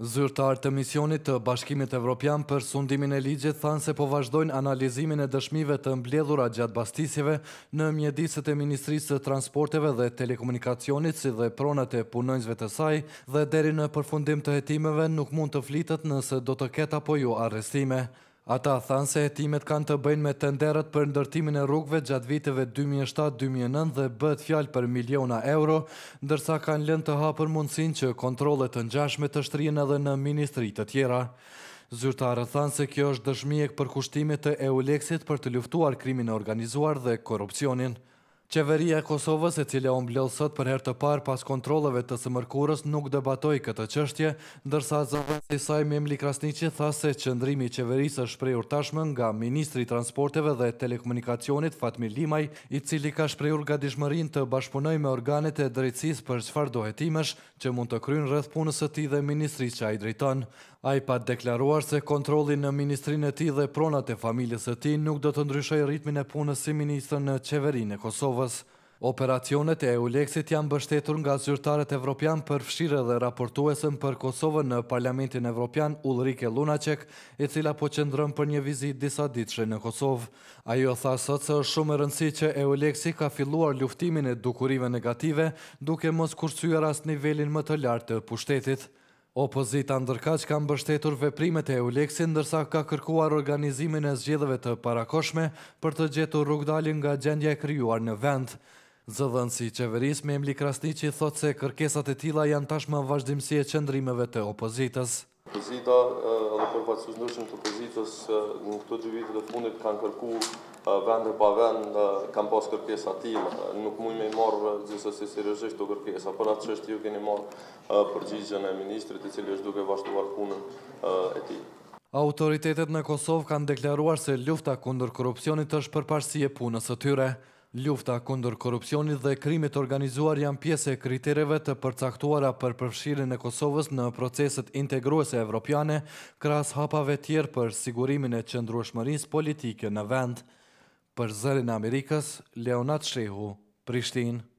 Zyrtar të misionit të Bashkimit Evropian për sundimin e ligjit thanë se po vazhdojnë analizimin e dëshmive të mbledhura gjatë bastisive në mjediset e Ministrisë të Transporteve dhe Telekomunikacionit si dhe pronat e punojnësve të saj dhe deri në përfundim të hetimeve nuk mund të flitet nëse do të ketë apo ju jo arrestime. Ata thanë se jetimet kanë të bëjnë me tenderët për ndërtimin e rrugve gjatë viteve 2007-2009 dhe bët fjalë për miliona euro, ndërsa kanë lënë të hapër mundësin që kontrolet të njashme të shtrien edhe në ministri të tjera. Zyrtarë thanë se kjo është dëshmijek për kushtimit të EULEXIT për të luftuar krimin e organizuar dhe korupcionin. Qeveria e Kosovës e cilja umblel sot për her të par pas kontroleve të sëmërkurës nuk debatoj këtë qështje, ndërsa zëvës i saj Memli Krasnici tha se qëndrimi qeverisë është shprejur tashmën nga Ministri Transporteve dhe Telekomunikacionit Fatmi Limaj, i cili ka shprejur ga dishmërin të bashpunoj me organet e drejtsis për qëfar dohetimesh që mund të krynë rëth punës të ti dhe Ministri që a i drejton. A i pa deklaruar se kontrolin në ministrinë ti dhe pronat e familjes e ti nuk do të ndryshoj ritmin e punës si ministrë në qeverinë e Kosovës. Operacionet e EULEX-it janë bështetur nga zyrtarët evropian për fshire dhe raportuesën për Kosovën në Parlamentin Evropian Ulrike Lunacek, e cila po qëndrëm për një vizit disa ditëshe në Kosovë. Ajo tha sot se është shumë e rëndësi që EULEX-i ka filluar luftimin e dukurive negative, duke mos kursyër as nivelin më të lartë të pushtetit. Opozita ndërka që kanë bështetur veprimet e uleksin, ndërsa ka kërkuar organizimin e zgjedeve të parakoshme për të gjetu rrugdalin nga gjendje krijuar në vend. Zëdhën si qeveris, Memli Krasnici, thot se kërkesat e tila janë tashma vazhdimësi e qëndrimeve të opozitas. Opozita, eh, edhe përpatsus nëshën të opozitas, eh, në këto të gjivitë të punit, kanë kërkuar vend pa vend kam pas kërkesa të nuk mund i marr gjithsesi si seriozisht të kërkesa, por atë është ju keni marr përgjigjën e ministrit i cili është duke vazhduar punën e tij. Autoritetet në Kosovë kanë deklaruar se lufta kundër korrupsionit është përparësi e punës së tyre. Lufta kundër korrupsionit dhe krimit organizuar janë pjesë e kriterive të përcaktuara për përfshirjen e Kosovës në proceset integruese evropiane, kras hapave tjerë për sigurimin e qëndrueshmërisë politike në vend për zërin Amerikës, Leonat Shehu, Prishtinë.